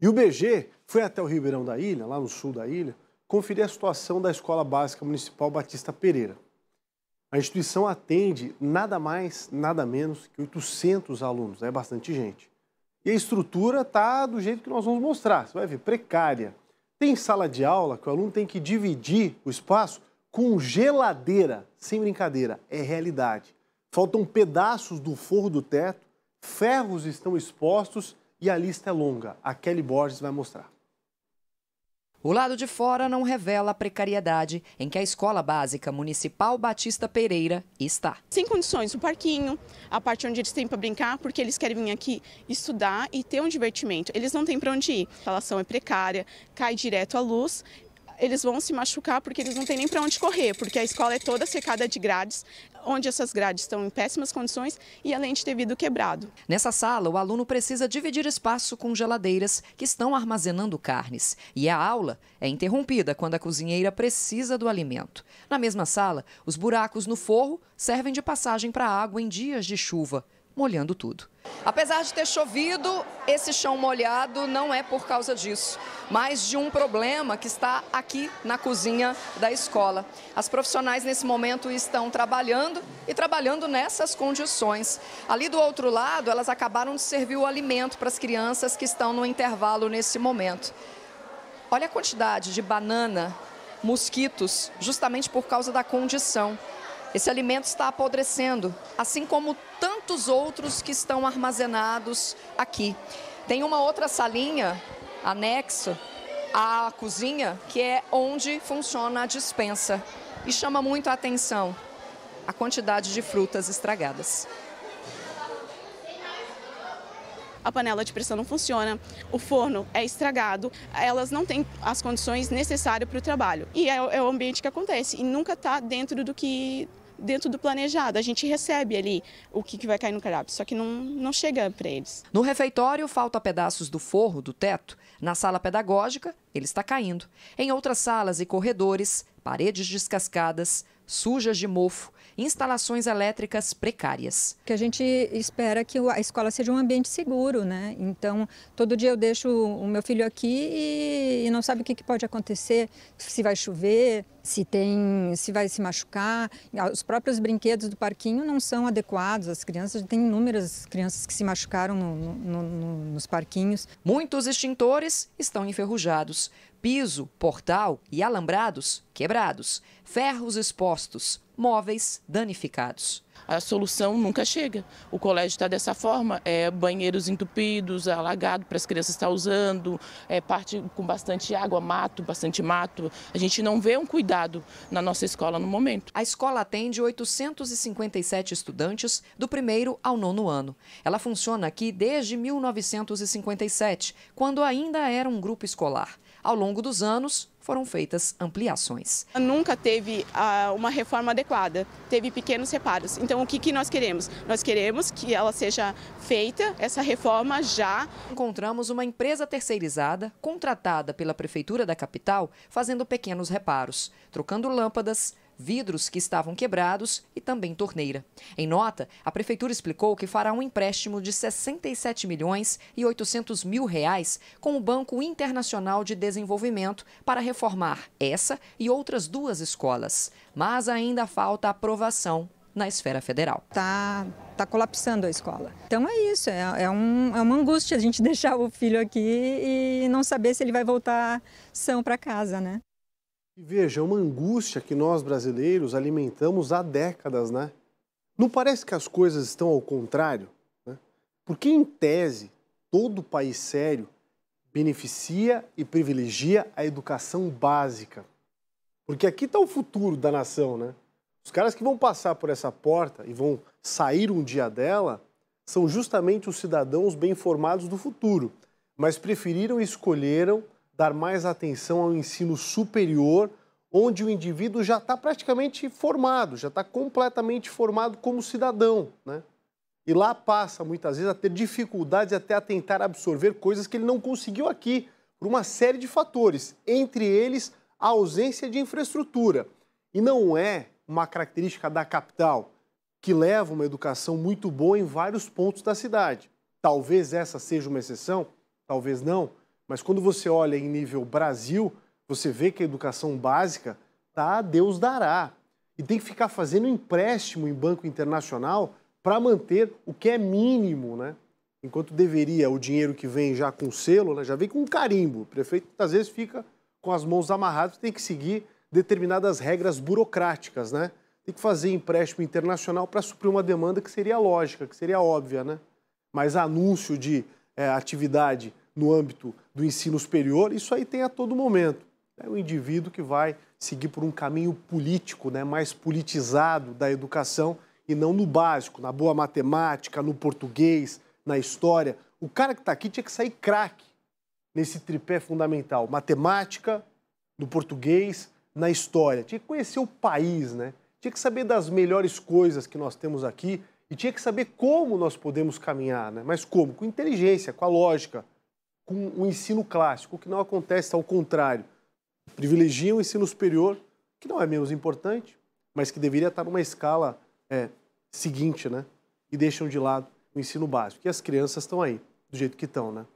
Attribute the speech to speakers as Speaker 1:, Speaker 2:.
Speaker 1: E o BG foi até o Ribeirão da Ilha, lá no sul da ilha, conferir a situação da Escola Básica Municipal Batista Pereira. A instituição atende nada mais, nada menos que 800 alunos, né? é bastante gente. E a estrutura está do jeito que nós vamos mostrar, você vai ver, precária. Tem sala de aula que o aluno tem que dividir o espaço com geladeira, sem brincadeira, é realidade. Faltam pedaços do forro do teto, ferros estão expostos e a lista é longa, a Kelly Borges vai mostrar. O lado de fora não revela
Speaker 2: a precariedade em que a Escola Básica Municipal Batista Pereira está. Sem condições, o parquinho,
Speaker 3: a parte onde eles têm para brincar, porque eles querem vir aqui estudar e ter um divertimento. Eles não têm para onde ir. A instalação é precária, cai direto a luz eles vão se machucar porque eles não têm nem para onde correr, porque a escola é toda cercada de grades, onde essas grades estão em péssimas condições
Speaker 2: e além de ter vidro quebrado. Nessa sala, o aluno precisa dividir espaço com geladeiras que estão armazenando carnes e a aula é interrompida quando a cozinheira precisa do alimento. Na mesma sala, os buracos no forro servem de passagem para água em dias de chuva molhando tudo. Apesar de ter chovido, esse chão molhado não é por causa disso, mas de um problema que está aqui na cozinha da escola. As profissionais nesse momento estão trabalhando e trabalhando nessas condições. Ali do outro lado, elas acabaram de servir o alimento para as crianças que estão no intervalo nesse momento. Olha a quantidade de banana, mosquitos, justamente por causa da condição. Esse alimento está apodrecendo, assim como tantos outros que estão armazenados aqui. Tem uma outra salinha anexa à cozinha, que é onde funciona a dispensa. E chama muito a atenção a quantidade de frutas estragadas. A panela de pressão não funciona, o forno
Speaker 3: é estragado, elas não têm as condições necessárias para o trabalho. E é, é o ambiente que acontece e nunca está dentro do que dentro do planejado. A gente recebe ali o que,
Speaker 2: vai cair no cardápio, só que não, não chega para eles. No refeitório, falta pedaços do forro, do teto. Na sala pedagógica, ele está caindo. Em outras salas e corredores, paredes descascadas, sujas de mofo, instalações elétricas precárias.
Speaker 4: Que a gente espera que a escola seja um ambiente seguro, né? Então, todo dia eu deixo o meu filho aqui e, não sabe o que, pode acontecer, se vai chover, se tem, se vai se machucar. Ah, os próprios brinquedos do parquinho não são adequados. As crianças tem inúmeras crianças que se machucaram no, no, no, nos parquinhos. Muitos
Speaker 2: extintores estão enferrujados piso, portal e alambrados quebrados, ferros expostos, móveis danificados a solução nunca chega. O colégio está dessa forma, é banheiros entupidos, alagado para as crianças estar tá usando, é parte com bastante água, mato, bastante mato. A gente não vê um cuidado na nossa escola no momento. A escola atende 857 estudantes do primeiro ao nono ano. Ela funciona aqui desde 1957, quando ainda era um grupo escolar. Ao longo dos anos, foram feitas ampliações. Nunca
Speaker 3: teve uh, uma reforma adequada, teve pequenos reparos. Então, o que, que nós queremos? Nós
Speaker 2: queremos que ela seja feita, essa reforma já. Encontramos uma empresa terceirizada, contratada pela Prefeitura da capital, fazendo pequenos reparos, trocando lâmpadas, vidros que estavam quebrados e também torneira. Em nota, a prefeitura explicou que fará um empréstimo de 67 milhões e 800 mil reais com o Banco Internacional de Desenvolvimento para reformar essa e outras duas escolas. Mas ainda falta aprovação na esfera federal.
Speaker 4: Tá, tá colapsando a escola. Então é isso, é, é, um, é uma angústia a gente deixar o filho aqui e não saber se ele vai voltar são para casa, né?
Speaker 1: E veja, é uma angústia que nós brasileiros alimentamos há décadas, né? Não parece que as coisas estão ao contrário? Né? Porque, em tese, todo país sério beneficia e privilegia a educação básica. Porque aqui está o futuro da nação, né? Os caras que vão passar por essa porta e vão sair um dia dela são justamente os cidadãos bem formados do futuro, mas preferiram e escolheram dar mais atenção ao ensino superior, onde o indivíduo já está praticamente formado, já está completamente formado como cidadão, né? E lá passa muitas vezes a ter dificuldades até a tentar absorver coisas que ele não conseguiu aqui, por uma série de fatores, entre eles a ausência de infraestrutura. E não é uma característica da capital, que leva uma educação muito boa em vários pontos da cidade. Talvez essa seja uma exceção, talvez não, mas quando você olha em nível Brasil, você vê que a educação básica tá a Deus dará. E tem que ficar fazendo empréstimo em banco internacional para manter o que é mínimo, né? Enquanto deveria o dinheiro que vem já com selo, né? já vem com carimbo. O prefeito, às vezes, fica com as mãos amarradas, tem que seguir determinadas regras burocráticas, né? Tem que fazer empréstimo internacional para suprir uma demanda que seria lógica, que seria óbvia, né? Mas anúncio de é, atividade no âmbito do ensino superior, isso aí tem a todo momento. É o indivíduo que vai seguir por um caminho político, né, mais politizado da educação e não no básico, na boa matemática, no português, na história. O cara que está aqui tinha que sair craque nesse tripé fundamental: matemática, no português na história, tinha que conhecer o país, né? tinha que saber das melhores coisas que nós temos aqui e tinha que saber como nós podemos caminhar, né? mas como? Com inteligência, com a lógica, com o ensino clássico, que não acontece ao contrário. Privilegiam o ensino superior, que não é menos importante, mas que deveria estar numa escala é, seguinte, né? E deixam de lado o ensino básico. E as crianças estão aí, do jeito que estão, né?